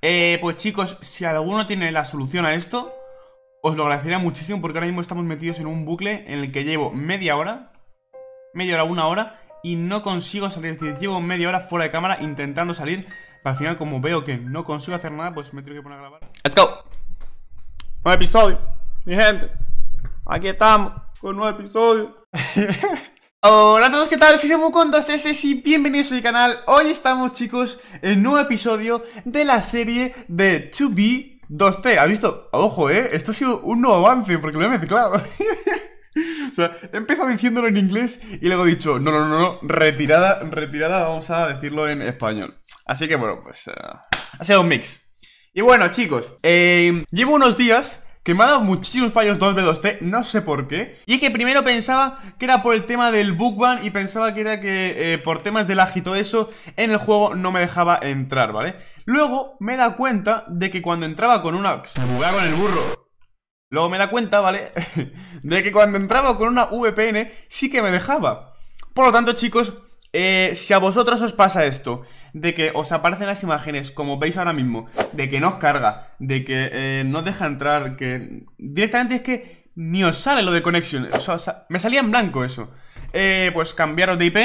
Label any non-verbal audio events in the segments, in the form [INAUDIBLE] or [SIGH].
Eh, pues chicos, si alguno tiene la solución a esto, os lo agradecería muchísimo porque ahora mismo estamos metidos en un bucle en el que llevo media hora, media hora, una hora, y no consigo salir. Llevo media hora fuera de cámara intentando salir, pero al final como veo que no consigo hacer nada, pues me tengo que poner a grabar. ¡Let's go! Nuevo episodio, mi gente. Aquí estamos con un nuevo episodio. [LAUGHS] Hola a todos, ¿qué tal? Soy con 2S y bienvenidos a mi canal. Hoy estamos, chicos, en un nuevo episodio de la serie de 2B 2T. ¿Has visto? Ojo, ¿eh? Esto ha sido un nuevo avance porque lo he mezclado. [LAUGHS] o sea, he empezado diciéndolo en inglés y luego he dicho, no, no, no, no, retirada, retirada, vamos a decirlo en español. Así que bueno, pues eh, ha sido un mix. Y bueno, chicos, eh, llevo unos días que me ha dado muchísimos fallos 2B2T, no sé por qué. Y es que primero pensaba que era por el tema del bugban y pensaba que era que eh, por temas del agito eso en el juego no me dejaba entrar, ¿vale? Luego me da cuenta de que cuando entraba con una... Se me bugaba con el burro. Luego me da cuenta, ¿vale? [LAUGHS] de que cuando entraba con una VPN sí que me dejaba. Por lo tanto, chicos, eh, si a vosotros os pasa esto de que os aparecen las imágenes, como veis ahora mismo, de que no os carga, de que eh, no os deja entrar, que directamente es que ni os sale lo de conexión. O sea, me salía en blanco eso. Eh, pues cambiaros de IP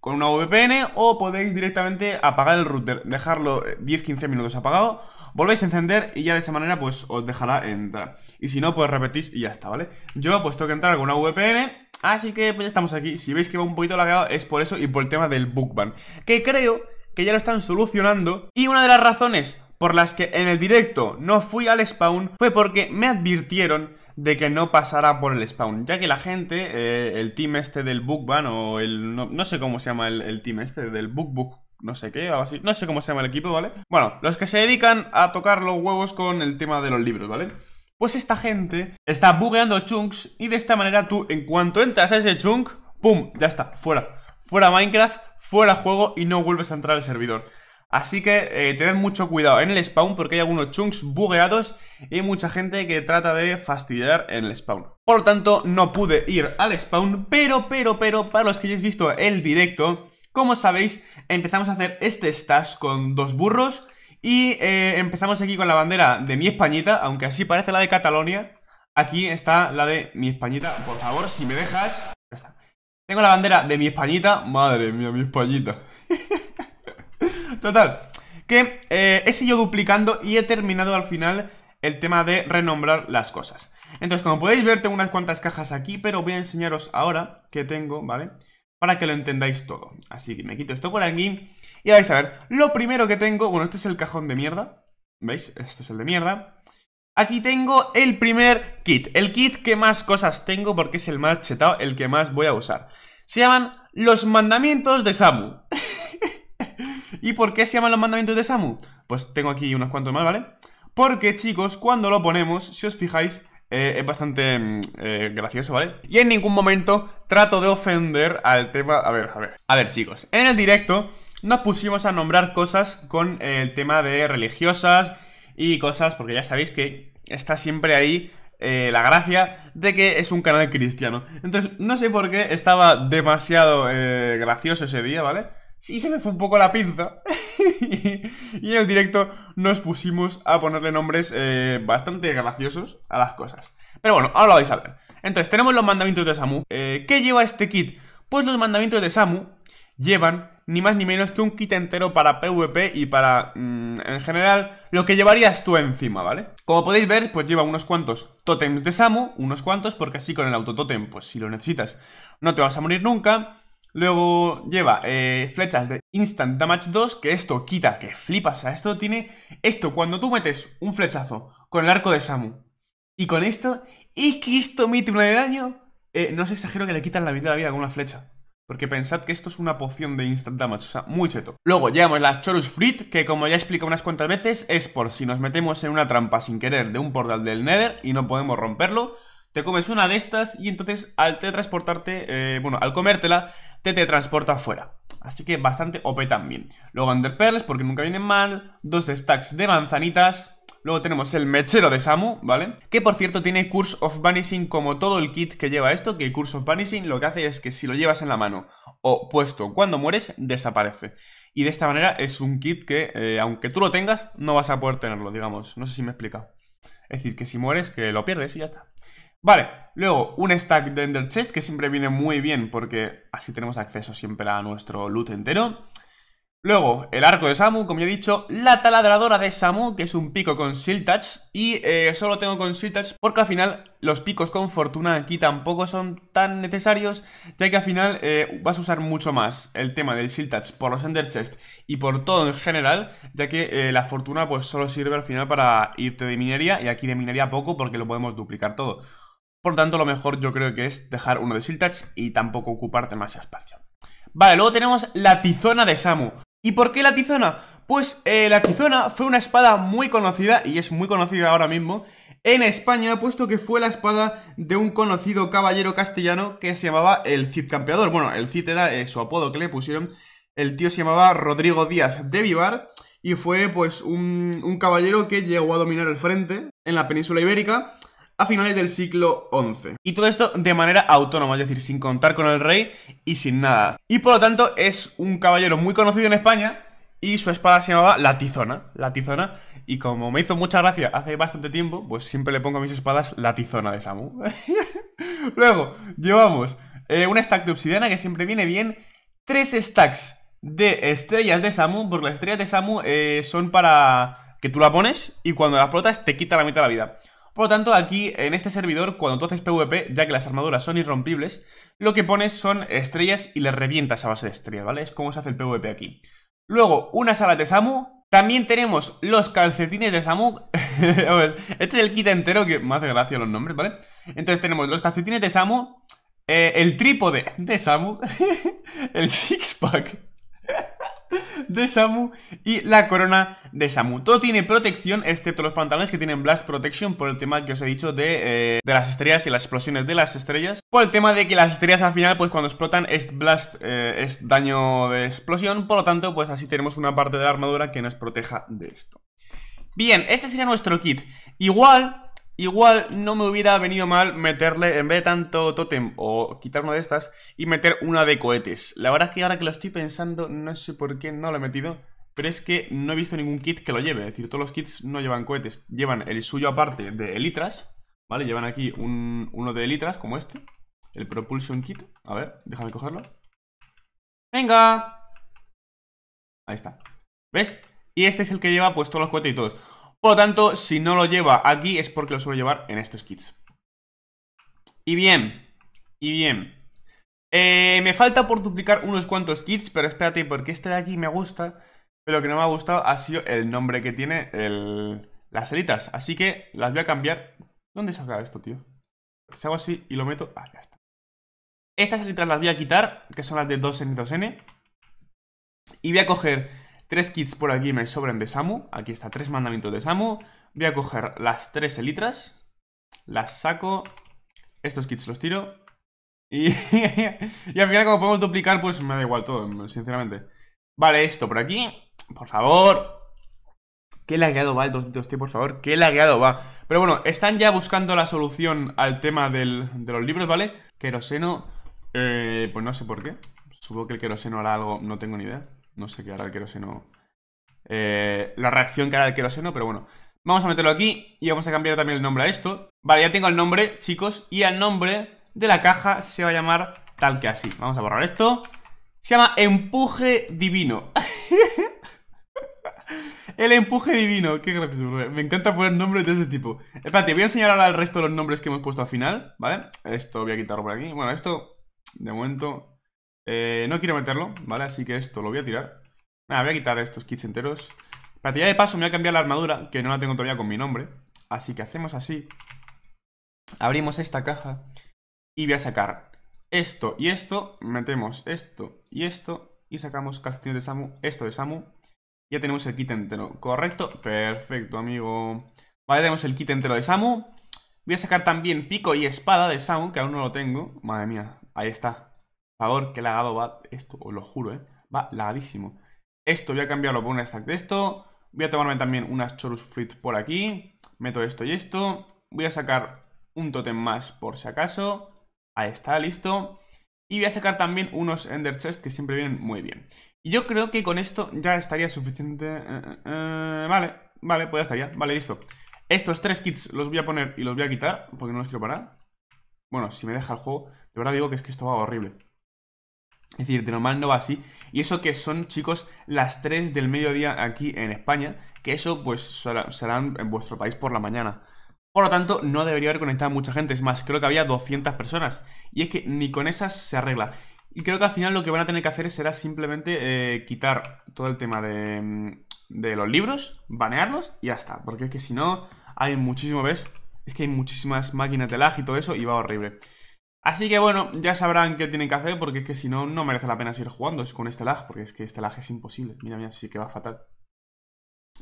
con una VPN o podéis directamente apagar el router, dejarlo 10-15 eh, minutos apagado, volvéis a encender y ya de esa manera pues os dejará entrar. Y si no, pues repetís y ya está, ¿vale? Yo pues tengo que entrar con una VPN Así que pues ya estamos aquí. Si veis que va un poquito lagado es por eso y por el tema del bookban. Que creo que ya lo están solucionando. Y una de las razones por las que en el directo no fui al spawn fue porque me advirtieron de que no pasara por el spawn, ya que la gente, eh, el team este del Bookban o el... No, sé cómo se llama el, team este, del Bookbook, no sé qué, algo así, no sé cómo se llama el equipo, ¿vale? Bueno, los que se dedican a tocar los huevos con el tema de los libros, ¿vale? Pues esta gente está bugueando chunks y de esta manera tú, en cuanto entras a ese chunk, ¡pum! Ya está, fuera. Fuera Minecraft, fuera juego y no vuelves a entrar al servidor. Así que eh, tened mucho cuidado en el spawn porque hay algunos chunks bugueados y mucha gente que trata de fastidiar en el spawn. Por lo tanto, no pude ir al spawn, pero, pero, pero, para los que hayáis visto el directo, como sabéis, empezamos a hacer este stash con dos burros y eh, empezamos aquí con la bandera de mi Españita, aunque así parece la de Cataluña, aquí está la de mi Españita. Por favor, si me dejas... Tengo la bandera de mi Españita. Madre mía, mi Españita. [LAUGHS] Total. Que eh, he seguido duplicando y he terminado al final el tema de renombrar las cosas. Entonces, como podéis ver, tengo unas cuantas cajas aquí, pero voy a enseñaros ahora que tengo, ¿vale? Para que lo entendáis todo. Así que me quito esto por aquí. Y vais a ver, lo primero que tengo... Bueno, este es el cajón de mierda. ¿Veis? Este es el de mierda. Aquí tengo el primer kit, el kit que más cosas tengo porque es el más chetado, el que más voy a usar. Se llaman los mandamientos de Samu. [LAUGHS] ¿Y por qué se llaman los mandamientos de Samu? Pues tengo aquí unos cuantos más, ¿vale? Porque, chicos, cuando lo ponemos, si os fijáis, eh, es bastante mm, eh, gracioso, ¿vale? Y en ningún momento trato de ofender al tema... A ver, a ver. A ver, chicos, en el directo nos pusimos a nombrar cosas con el tema de religiosas y cosas, porque ya sabéis que está siempre ahí eh, la gracia de que es un canal cristiano. Entonces, no sé por qué estaba demasiado eh, gracioso ese día, ¿vale? Sí, se me fue un poco la pinza. [LAUGHS] y en el directo nos pusimos a ponerle nombres eh, bastante graciosos a las cosas. Pero bueno, ahora lo vais a ver. Entonces, tenemos los mandamientos de Samu. ¿Qué lleva este kit? Pues los mandamientos de Samu llevan ni más ni menos que un kit entero para PvP y para, mm, en general, lo que llevarías tú encima, ¿vale? Como podéis ver, pues lleva unos cuantos tótems de Samu, unos cuantos, porque así con el autototem, pues si lo necesitas, no te vas a morir nunca. Luego lleva eh, flechas de Instant Damage 2, que esto quita, que flipas, a esto tiene... Esto, cuando tú metes un flechazo con el arco de Samu, y con esto, Y que esto mete una de daño, eh, no os exagero que le quitan la mitad de la vida con una flecha. Porque pensad que esto es una poción de instant damage, o sea, muy cheto. Luego llevamos las Chorus Fruit, que como ya he explicado unas cuantas veces, es por si nos metemos en una trampa sin querer de un portal del Nether y no podemos romperlo, te comes una de estas y entonces al teletransportarte, transportarte, eh, bueno, al comértela, te teletransporta afuera. Así que bastante OP también. Luego Pearls, porque nunca vienen mal, dos stacks de manzanitas, Luego tenemos el mechero de Samu, ¿vale? Que por cierto tiene Curse of Vanishing como todo el kit que lleva esto, que Curse of Vanishing lo que hace es que si lo llevas en la mano o puesto cuando mueres, desaparece. Y de esta manera es un kit que, eh, aunque tú lo tengas, no vas a poder tenerlo, digamos. No sé si me he explicado. Es decir, que si mueres, que lo pierdes y ya está. Vale, luego un stack de Ender Chest que siempre viene muy bien porque así tenemos acceso siempre a nuestro loot entero. Luego, el arco de Samu, como ya he dicho, la taladradora de Samu, que es un pico con touch, y eh, solo tengo con touch porque al final los picos con fortuna aquí tampoco son tan necesarios, ya que al final eh, vas a usar mucho más el tema del touch por los Ender Chest y por todo en general, ya que eh, la fortuna pues solo sirve al final para irte de minería, y aquí de minería poco porque lo podemos duplicar todo. Por tanto, lo mejor yo creo que es dejar uno de touch y tampoco ocupar demasiado espacio. Vale, luego tenemos la tizona de Samu. ¿Y por qué la tizona? Pues eh, la tizona fue una espada muy conocida, y es muy conocida ahora mismo, en España, puesto que fue la espada de un conocido caballero castellano que se llamaba el Cid Campeador. Bueno, el Cid era eh, su apodo que le pusieron. El tío se llamaba Rodrigo Díaz de Vivar y fue pues un, un caballero que llegó a dominar el frente en la península ibérica a finales del siglo XI. Y todo esto de manera autónoma, es decir, sin contar con el rey y sin nada. Y por lo tanto es un caballero muy conocido en España y su espada se llamaba La Tizona. La Tizona. Y como me hizo mucha gracia hace bastante tiempo, pues siempre le pongo a mis espadas La Tizona de Samu. [LAUGHS] Luego, llevamos un eh, una stack de obsidiana que siempre viene bien. Tres stacks de estrellas de Samu, porque las estrellas de Samu eh, son para que tú la pones y cuando las explotas te quita la mitad de la vida. Por lo tanto, aquí en este servidor, cuando tú haces PvP, ya que las armaduras son irrompibles, lo que pones son estrellas y le revientas a base de estrellas, ¿vale? Es como se hace el PvP aquí. Luego, una sala de Samu. También tenemos los calcetines de Samu. [LAUGHS] este es el kit entero que más hace gracia los nombres, ¿vale? Entonces tenemos los calcetines de Samu, eh, el trípode de Samu, [LAUGHS] el six pack de Samu y la corona de Samu. Todo tiene protección, excepto los pantalones que tienen Blast Protection por el tema que os he dicho de, eh, de las estrellas y las explosiones de las estrellas. Por el tema de que las estrellas al final, pues cuando explotan, es Blast, eh, es daño de explosión. Por lo tanto, pues así tenemos una parte de la armadura que nos proteja de esto. Bien, este sería nuestro kit. Igual, Igual no me hubiera venido mal meterle, en vez de tanto tótem o quitar una de estas, y meter una de cohetes. La verdad es que ahora que lo estoy pensando, no sé por qué no lo he metido, pero es que no he visto ningún kit que lo lleve. Es decir, todos los kits no llevan cohetes, llevan el suyo aparte de elitras, ¿vale? Llevan aquí uno de elitras, como este, el propulsion kit. A ver, déjame cogerlo. ¡Venga! Ahí está. ¿Ves? Y este es el que lleva pues todos los cohetes y todos. Por lo tanto, si no lo lleva aquí es porque lo suelo llevar en estos kits. Y bien, y bien. Eh, me falta por duplicar unos cuantos kits, pero espérate, porque este de aquí me gusta. Pero lo que no me ha gustado ha sido el nombre que tiene las alitas. Así que las voy a cambiar. ¿Dónde saca esto, tío? Si pues hago así y lo meto... Ah, ya está. Estas alitas las voy a quitar, que son las de 2N 2N. Y voy a coger Tres kits por aquí me sobran de Samu. Aquí está, tres mandamientos de Samu. Voy a coger las tres elitras. Las saco. Estos kits los tiro. Y, [LAUGHS] y al final, como podemos duplicar, pues me da igual todo, sinceramente. Vale, esto por aquí. Por favor. Qué lagueado va el 2.2T, por favor. Qué lagueado va. Pero bueno, están ya buscando la solución al tema de los libros, ¿vale? Queroseno. Eh, pues no sé por qué. Supongo que el queroseno hará algo, no tengo ni idea. No sé qué hará el queroseno. Eh, la reacción que hará el queroseno, pero bueno. Vamos a meterlo aquí y vamos a cambiar también el nombre a esto. Vale, ya tengo el nombre, chicos, y el nombre de la caja se va a llamar tal que así. Vamos a borrar esto. Se llama empuje divino. [LAUGHS] el empuje divino, qué gracioso. Me encanta poner nombres de ese tipo. Espérate, voy a enseñar ahora el resto de los nombres que hemos puesto al final, ¿vale? Esto voy a quitarlo por aquí. Bueno, esto de momento eh, no quiero meterlo, ¿vale? Así que esto lo voy a tirar. Nada, voy a quitar estos kits enteros. Para ya de paso me voy a cambiar la armadura, que no la tengo todavía con mi nombre. Así que hacemos así. Abrimos esta caja. Y voy a sacar esto y esto. Metemos esto y esto. Y sacamos calcetines de Samu, esto de Samu. Ya tenemos el kit entero, ¿correcto? Perfecto, amigo. Vale, tenemos el kit entero de Samu. Voy a sacar también pico y espada de Samu, que aún no lo tengo. Madre mía, ahí está favor, que lagado va esto, os lo juro, ¿eh? Va lagadísimo. Esto voy a cambiarlo por una stack de esto. Voy a tomarme también unas chorus frit por aquí. Meto esto y esto. Voy a sacar un totem más por si acaso. Ahí está, listo. Y voy a sacar también unos Ender Chest que siempre vienen muy bien. Y yo creo que con esto ya estaría suficiente... Eh, eh, eh, vale, vale, pues ya estaría. Vale, listo. Estos tres kits los voy a poner y los voy a quitar porque no los quiero parar. Bueno, si me deja el juego, de verdad digo que es que esto va horrible. Es decir, de normal no va así. Y eso que son, chicos, las 3 del mediodía aquí en España, que eso pues serán en vuestro país por la mañana. Por lo tanto, no debería haber conectado mucha gente. Es más, creo que había 200 personas. Y es que ni con esas se arregla. Y creo que al final lo que van a tener que hacer será simplemente eh, quitar todo el tema de, mm, de los libros, banearlos y ya está. Porque es que si no, hay muchísimo, ¿ves? Es que hay muchísimas máquinas de lag y todo eso y va horrible. Así que bueno, ya sabrán qué tienen que hacer porque es que si no, no merece la pena seguir jugando es con este lag, porque es que este lag es imposible. Mira, mira, sí que va fatal.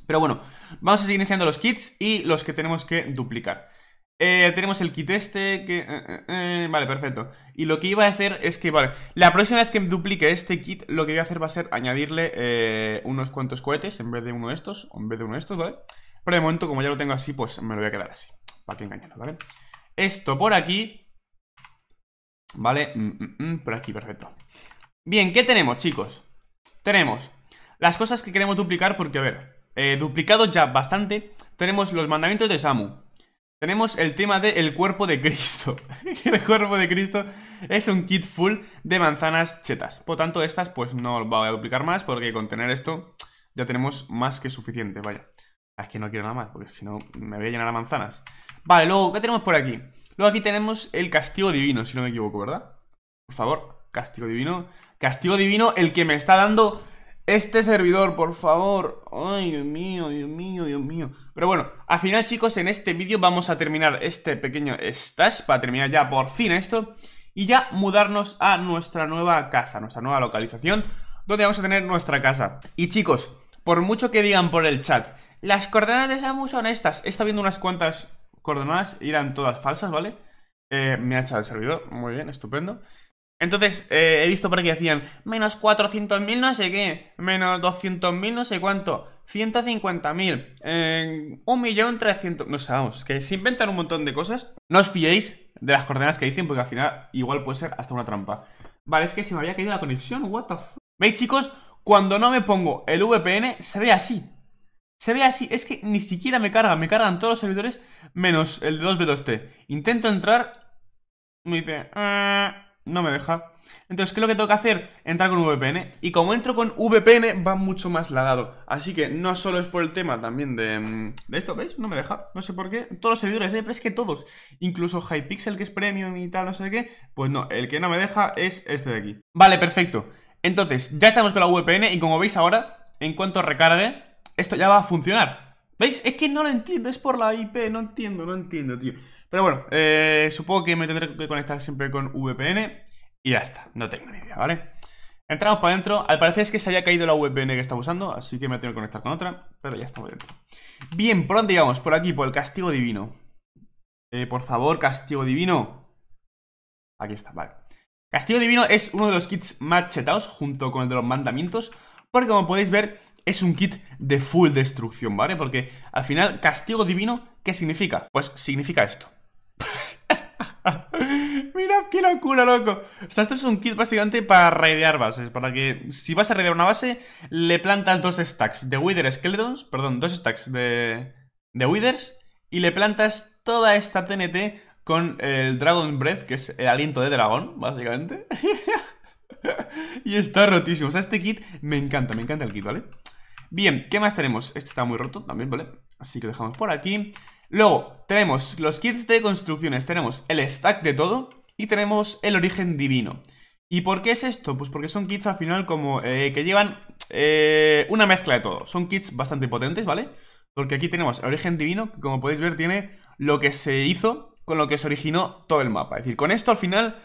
Pero bueno, vamos a seguir enseñando los kits y los que tenemos que duplicar. Eh, tenemos el kit este que... Eh, eh, vale, perfecto. Y lo que iba a hacer es que, vale, la próxima vez que duplique este kit, lo que voy a hacer va a ser añadirle unos cuantos cohetes en vez de uno de estos, o en vez de uno de estos, ¿vale? Pero de momento, como ya lo tengo así, pues me lo voy a quedar así. Para que engañarlo, ¿vale? Esto por aquí Vale, mm, mm, mm, por aquí, perfecto Bien, ¿qué tenemos, chicos? Tenemos las cosas que queremos duplicar porque, a ver eh, Duplicado ya bastante Tenemos los mandamientos de Samu Tenemos el tema del El cuerpo de Cristo [LAUGHS] El cuerpo de Cristo es un kit full de manzanas chetas Por tanto, estas pues no las voy a duplicar más Porque con tener esto ya tenemos más que suficiente, vaya Es que no quiero nada más, porque si no me voy a llenar a manzanas Vale, luego, ¿qué tenemos por aquí? Luego aquí tenemos el castigo divino, si no me equivoco, ¿verdad? Por favor, castigo divino. Castigo divino, el que me está dando este servidor, por favor. Ay, Dios mío, Dios mío, Dios mío. Pero bueno, al final, chicos, en este vídeo vamos a terminar este pequeño stash para terminar ya por fin esto. Y ya mudarnos a nuestra nueva casa, nuestra nueva localización, donde vamos a tener nuestra casa. Y chicos, por mucho que digan por el chat, las coordenadas de Samu son estas. He estado viendo unas cuantas coordenadas eran todas falsas, ¿vale? Eh, me ha echado el servidor, muy bien, estupendo. Entonces, eh, he visto por aquí hacían menos 400.000 no sé qué, menos 200.000 no sé cuánto, 150.000, millón 1.300.000, no sabemos, que se inventan un montón de cosas. No os fiéis de las coordenadas que dicen porque al final igual puede ser hasta una trampa. Vale, es que se me había caído la conexión, what the f... ¿Veis chicos? Cuando no me pongo el VPN se ve así, se ve así, es que ni siquiera me carga, me cargan todos los servidores menos el de 2B2T. Intento entrar, ah, no me deja. Entonces, ¿qué es lo que tengo que hacer? Entrar con VPN. Y como entro con VPN, va mucho más lagado. Así que no solo es por el tema también de, mm, de esto, ¿veis? No me deja, no sé por qué. Todos los servidores, eh, pero es que todos, incluso Hypixel, que es premium y tal, no sé qué, pues no, el que no me deja es este de aquí. Vale, perfecto. Entonces, ya estamos con la VPN y como veis ahora, en cuanto recargue, esto ya va a funcionar. ¿Veis? Es que no lo entiendo, es por la IP, no entiendo, no entiendo, tío. Pero bueno, eh, supongo que me tendré que conectar siempre con VPN y ya está, no tengo ni idea, ¿vale? Entramos para adentro, al parecer es que se había caído la VPN que estaba usando, así que me tengo que conectar con otra, pero ya estamos dentro. Bien, ¿por dónde íbamos? Por aquí, por el castigo divino. Eh, por favor, castigo divino. Aquí está, vale. Castigo Divino es uno de los kits más chetados junto con el de los mandamientos, porque como podéis ver, es un kit de full destrucción, ¿vale? Porque al final, castigo divino, ¿qué significa? Pues significa esto. [LAUGHS] Mirad qué locura, loco. O sea, esto es un kit básicamente para raidear bases. Para que si vas a raidear una base, le plantas dos stacks de Wither Skeletons. Perdón, dos stacks de, de Withers. Y le plantas toda esta TNT con el Dragon Breath, que es el aliento de dragón, básicamente. [LAUGHS] y está rotísimo. O sea, este kit me encanta, me encanta el kit, ¿vale? Bien, ¿qué más tenemos? Este está muy roto también, ¿vale? Así que lo dejamos por aquí. Luego, tenemos los kits de construcciones. Tenemos el stack de todo y tenemos el origen divino. ¿Y por qué es esto? Pues porque son kits al final como eh, que llevan eh, una mezcla de todo. Son kits bastante potentes, ¿vale? Porque aquí tenemos el origen divino, que como podéis ver tiene lo que se hizo con lo que se originó todo el mapa. Es decir, con esto al final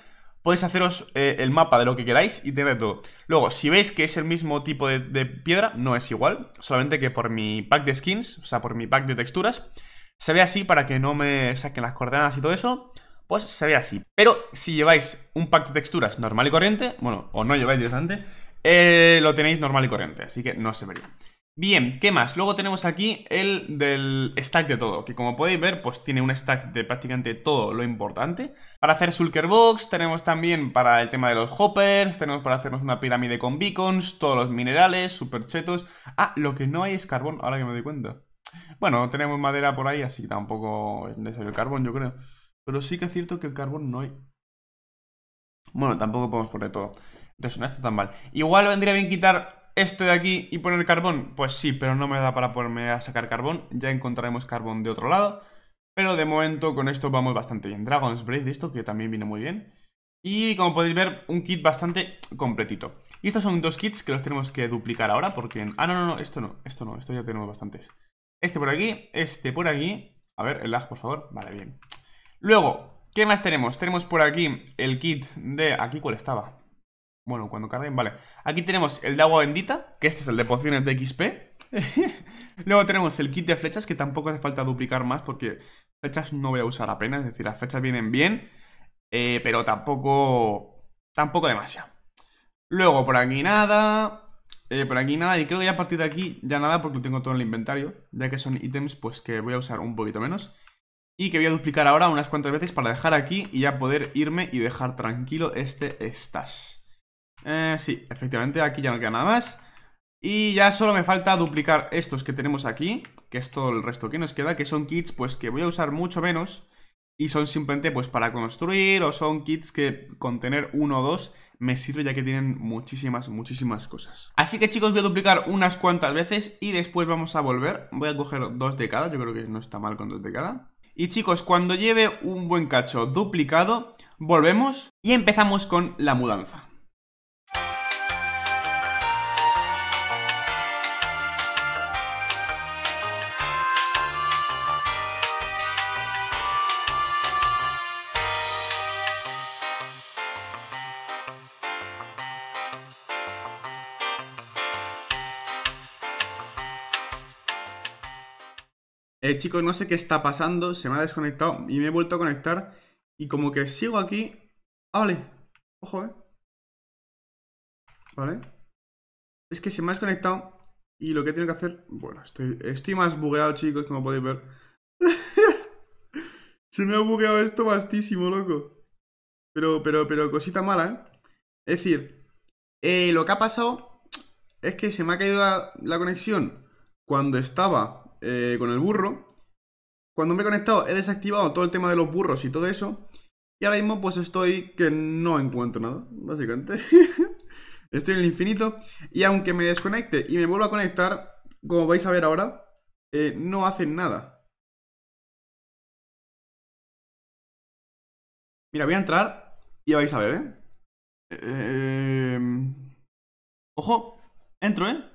podéis haceros eh, el mapa de lo que queráis y tener todo. Luego, si veis que es el mismo tipo de, piedra, no es igual, solamente que por mi pack de skins, o sea, por mi pack de texturas, se ve así para que no me saquen las coordenadas y todo eso, pues se ve así. Pero si lleváis un pack de texturas normal y corriente, bueno, o no lleváis directamente, eh, lo tenéis normal y corriente, así que no se vería. Bien, ¿qué más? Luego tenemos aquí el del stack de todo, que como podéis ver, pues tiene un stack de prácticamente todo lo importante. Para hacer box, tenemos también para el tema de los hoppers, tenemos para hacernos una pirámide con beacons, todos los minerales, superchetos... Ah, lo que no hay es carbón, ahora que me doy cuenta. Bueno, tenemos madera por ahí, así que tampoco es necesario el carbón, yo creo. Pero sí que es cierto que el carbón no hay. Bueno, tampoco podemos poner todo. Entonces no está tan mal. Igual vendría bien quitar este de aquí y poner carbón? Pues sí, pero no me da para ponerme a sacar carbón. Ya encontraremos carbón de otro lado. Pero de momento con esto vamos bastante bien. Dragon's de esto que también viene muy bien. Y como podéis ver, un kit bastante completito. Y estos son dos kits que los tenemos que duplicar ahora porque... Ah, no, no, no, esto no, esto no, esto ya tenemos bastantes. Este por aquí, este por aquí. A ver, el lag, por favor. Vale, bien. Luego, ¿qué más tenemos? Tenemos por aquí el kit de... ¿Aquí cuál estaba? Bueno, cuando carguen, vale. Aquí tenemos el de agua bendita, que este es el de pociones de XP. [LAUGHS] Luego tenemos el kit de flechas, que tampoco hace falta duplicar más, porque flechas no voy a usar apenas. Es decir, las flechas vienen bien, eh, pero tampoco... Tampoco demasiado. Luego, por aquí nada... Eh, por aquí nada, y creo que ya a partir de aquí ya nada, porque lo tengo todo en el inventario. Ya que son ítems, pues que voy a usar un poquito menos. Y que voy a duplicar ahora unas cuantas veces para dejar aquí y ya poder irme y dejar tranquilo este stash. Eh, sí, efectivamente, aquí ya no queda nada más. Y ya solo me falta duplicar estos que tenemos aquí, que es todo el resto que nos queda, que son kits pues que voy a usar mucho menos y son simplemente pues para construir o son kits que con tener uno o dos me sirve ya que tienen muchísimas, muchísimas cosas. Así que chicos voy a duplicar unas cuantas veces y después vamos a volver. Voy a coger dos de cada, yo creo que no está mal con dos de cada. Y chicos, cuando lleve un buen cacho duplicado, volvemos y empezamos con la mudanza. Eh, chicos, no sé qué está pasando, se me ha desconectado y me he vuelto a conectar y como que sigo aquí... Ah, vale, ojo, eh. Vale. Es que se me ha desconectado y lo que tengo que hacer... Bueno, estoy, más bugueado, chicos, como podéis ver. [LAUGHS] se me ha bugueado esto bastísimo, loco. Pero, pero, pero, cosita mala, ¿eh? Es decir, eh, lo que ha pasado es que se me ha caído la conexión cuando estaba eh, con el burro. Cuando me he conectado he desactivado todo el tema de los burros y todo eso. Y ahora mismo pues estoy que no encuentro nada, básicamente. [LAUGHS] estoy en el infinito. Y aunque me desconecte y me vuelva a conectar, como vais a ver ahora, eh, no hacen nada. Mira, voy a entrar y vais a ver, eh... eh em, ojo, entro, ¿eh?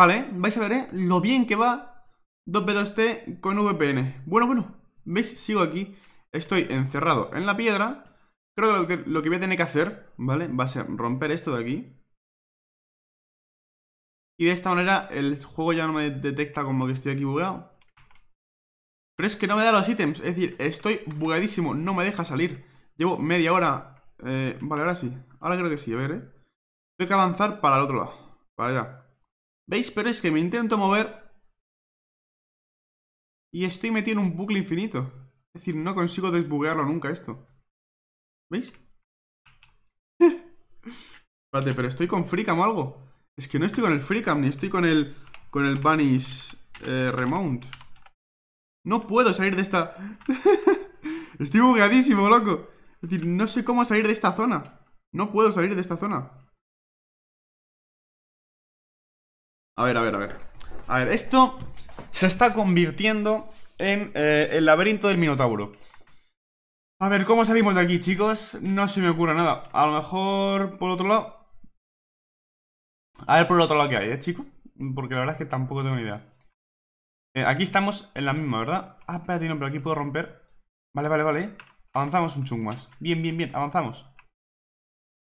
Vale, vais a ver ¿eh? lo bien que va 2B2T este con VPN. Bueno, bueno, ¿veis? Sigo aquí. Estoy encerrado en la piedra. Creo que lo, que voy a tener que hacer, ¿vale? Va a ser romper esto de aquí. Y de esta manera el juego ya no me detecta como que estoy aquí bugueado. Pero es que no me da los ítems. Es decir, estoy bugadísimo. No me deja salir. Llevo media hora. Eh, vale, ahora sí. Ahora creo que sí. A ver, ¿eh? Tengo que avanzar para el otro lado. Para allá. ¿Veis? Pero es que me intento mover y estoy metido en un bucle infinito. Es decir, no consigo desbuguearlo nunca esto. ¿Veis? [LAUGHS] Espérate, pero estoy con Freecam o algo. Es que no estoy con el Freecam, ni estoy con el con el Vanish eh, Remount. No puedo salir de esta... [LAUGHS] estoy bugueadísimo, loco. Es decir, no sé cómo salir de esta zona. No puedo salir de esta zona. A ver, a ver, a ver. A ver, esto se está convirtiendo en eh, el laberinto del Minotauro. A ver, ¿cómo salimos de aquí, chicos? No se me ocurre nada. A lo mejor por otro lado. A ver por el otro lado que hay, ¿eh, chicos? Porque la verdad es que tampoco tengo ni idea. Eh, aquí estamos en la misma, ¿verdad? Ah, espérate, no, pero aquí puedo romper. Vale, vale, vale. Avanzamos un chung más. Bien, bien, bien, avanzamos.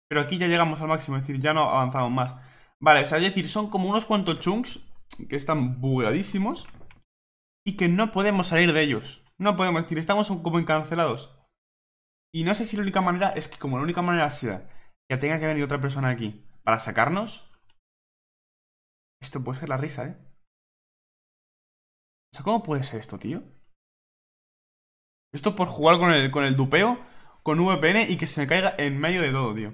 Pero aquí ya llegamos al máximo, es decir, ya no avanzamos más. Vale, o sea, es decir, son como unos cuantos chunks que están bugadísimos y que no podemos salir de ellos. No podemos, es decir, estamos como encancelados. Y no sé si la única manera es que como la única manera sea que tenga que venir otra persona aquí para sacarnos, esto puede ser la risa, ¿eh? O sea, ¿cómo puede ser esto, tío? Esto por jugar con el, con el dupeo, con VPN y que se me caiga en medio de todo, tío.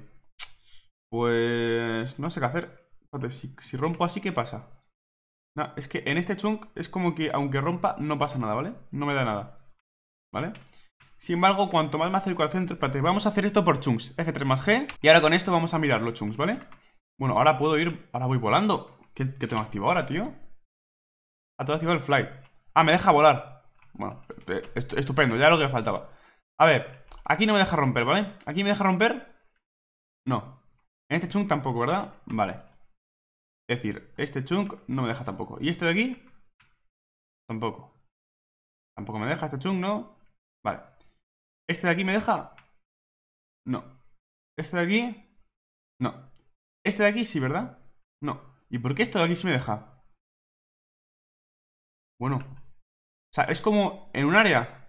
Pues no sé qué hacer si, rompo así, ¿qué pasa? No, es que en este chunk es como que aunque rompa no pasa nada, ¿vale? No me da nada, ¿vale? Sin embargo, cuanto más me acerco al centro... Espérate, vamos a hacer esto por chunks. F3 más G. Y ahora con esto vamos a mirar los chunks, ¿vale? Bueno, ahora puedo ir... Ahora voy volando. ¿Qué, tengo activado ahora, tío? Ah, tengo activado el fly. Ah, me deja volar. Bueno, eh, estupendo. Ya lo que faltaba. A ver, aquí no me deja romper, ¿vale? Aquí me deja romper... No. En este chunk tampoco, ¿verdad? Vale. Es decir, este chunk no me deja tampoco. ¿Y este de aquí? Tampoco. Tampoco me deja este chunk, ¿no? Vale. ¿Este de aquí me deja? No. ¿Este de aquí? No. ¿Este de aquí sí, verdad? No. ¿Y por qué esto de aquí sí me deja? Bueno. O sea, es como en un área.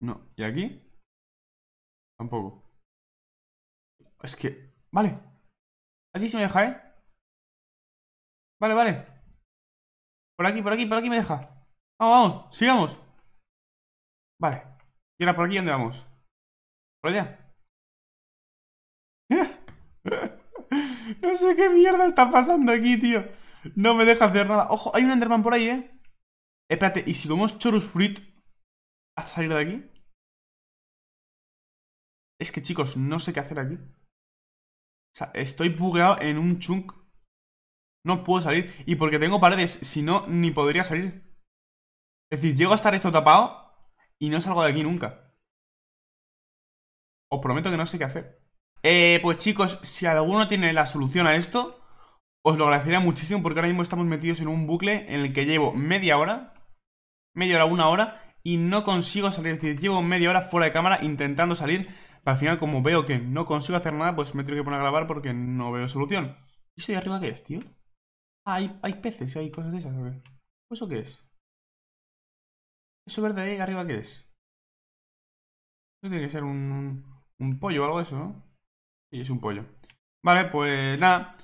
No. ¿Y aquí? Tampoco. Es que... Vale. Aquí sí me deja, ¿eh? Vale, vale. Por aquí, por aquí, por aquí me deja. Vamos, vamos, sigamos. Vale. ¿Y ahora por aquí dónde vamos? Por allá. [LAUGHS] no sé qué mierda está pasando aquí, tío. No me deja hacer nada. Ojo, hay un Enderman por ahí, eh. Espérate, ¿y si comemos Chorus Fruit a salir de aquí? Es que, chicos, no sé qué hacer aquí. O sea, estoy bugueado en un chunk no puedo salir. Y porque tengo paredes, si no, ni podría salir. Es decir, llego a estar esto tapado y no salgo de aquí nunca. Os prometo que no sé qué hacer. Eh, pues chicos, si alguno tiene la solución a esto, os lo agradecería muchísimo porque ahora mismo estamos metidos en un bucle en el que llevo media hora, media hora, una hora, y no consigo salir. Es decir, llevo media hora fuera de cámara intentando salir. Para al final, como veo que no consigo hacer nada, pues me tengo que poner a grabar porque no veo solución. ¿Y si arriba qué es, tío? Ah, hay, hay peces, hay cosas de esas, ¿Eso qué es? ¿Eso verde ahí arriba qué es? Eso tiene que ser un, pollo o algo eso, ¿no? Sí, es un pollo. Vale, pues nada.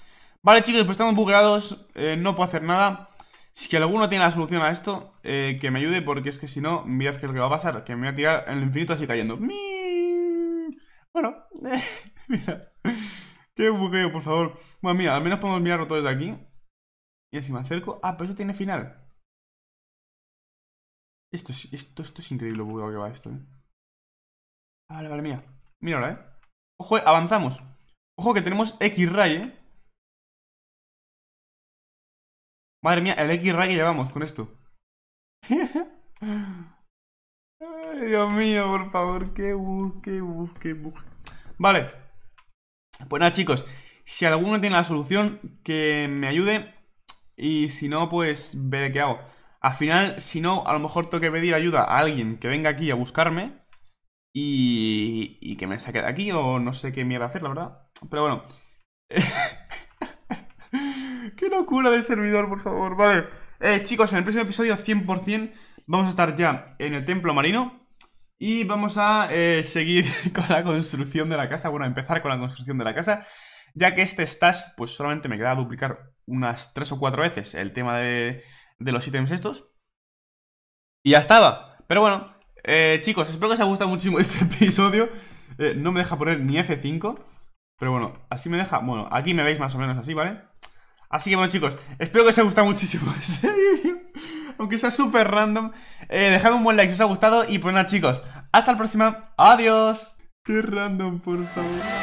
Vale, chicos, pues estamos bugueados. Eh, no puedo hacer nada. Si que alguno tiene la solución a esto, eh, que me ayude, porque es que si no, mirad qué es lo que va a pasar, que me voy a tirar en el infinito así cayendo. Bueno, [LAUGHS] mira. Qué bugueo, por favor. Bueno, mira, al menos podemos mirar todo desde aquí. Y así me acerco. Ah, pero esto tiene final. Esto es, esto, es increíble lo bugado que va esto, ¿eh? Ah, vale, vale, mira. Mira ¿eh? Ojo, eh, avanzamos. Ojo que tenemos X-Ray, ¿eh? Madre mía, el X-Ray que llevamos con esto. [LAUGHS] Dios mío, por favor, qué bug, qué bug, qué bug. Vale. Pues nada, chicos. Si alguno tiene la solución, que me ayude y si no, pues veré qué hago. Al final, si no, a lo mejor tengo que pedir ayuda a alguien que venga aquí a buscarme y, y que me saque de aquí o no sé qué mierda hacer, la verdad. Pero bueno. [LAUGHS] ¡Qué locura de servidor, por favor! Vale. Eh, chicos, en el próximo episodio 100% vamos a estar ya en el templo marino y vamos a eh, seguir [LAUGHS] con la construcción de la casa. Bueno, a empezar con la construcción de la casa, ya que este stash, pues solamente me queda duplicar unas tres o cuatro veces el tema de, de los ítems estos. Y ya estaba. Pero bueno, eh, chicos, espero que os haya gustado muchísimo [LAUGHS] este episodio. Eh, no me deja poner ni F5. Pero bueno, así me deja. Bueno, aquí me veis más o menos así, ¿vale? Así que bueno, chicos, espero que os haya gustado muchísimo [LAUGHS] este vídeo. Aunque sea súper random. Eh, dejad un buen like si os ha gustado. Y pues nada, chicos, hasta la próxima. Adiós. Qué random, por favor.